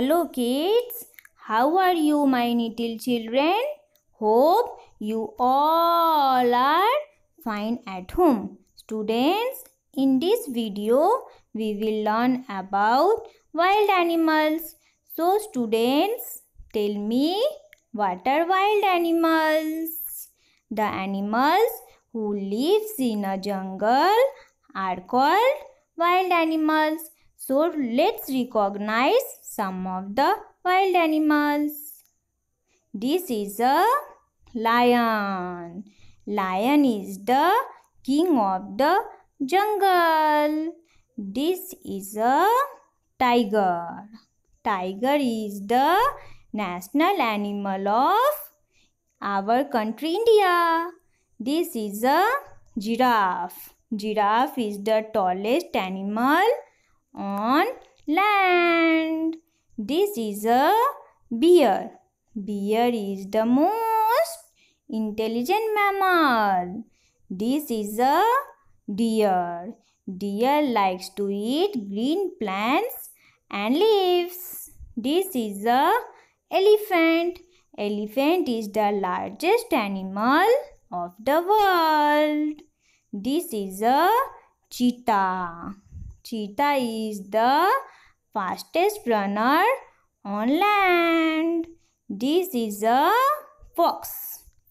Hello kids, how are you my little children? Hope you all are fine at home. Students, in this video, we will learn about wild animals. So students, tell me what are wild animals? The animals who live in a jungle are called wild animals. So let's recognize some of the wild animals. This is a lion. Lion is the king of the jungle. This is a tiger. Tiger is the national animal of our country India. This is a giraffe. Giraffe is the tallest animal on land. This is a bear. Bear is the most intelligent mammal. This is a deer. Deer likes to eat green plants and leaves. This is a elephant. Elephant is the largest animal of the world. This is a cheetah cheetah is the fastest runner on land. This is a fox.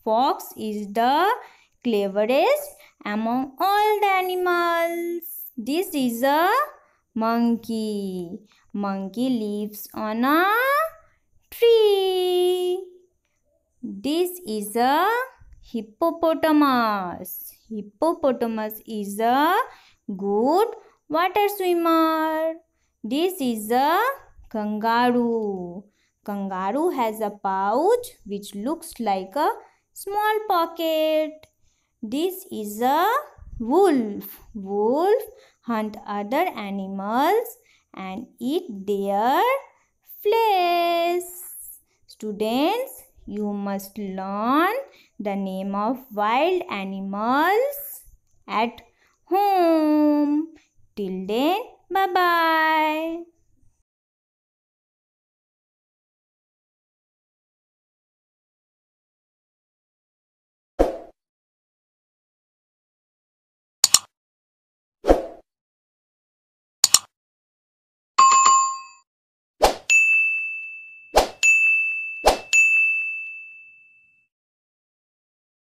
Fox is the cleverest among all the animals. This is a monkey. Monkey lives on a tree. This is a hippopotamus. Hippopotamus is a good water swimmer. This is a kangaroo. Kangaroo has a pouch which looks like a small pocket. This is a wolf. Wolf hunt other animals and eat their flesh. Students, you must learn the name of wild animals at home. Till then, bye-bye.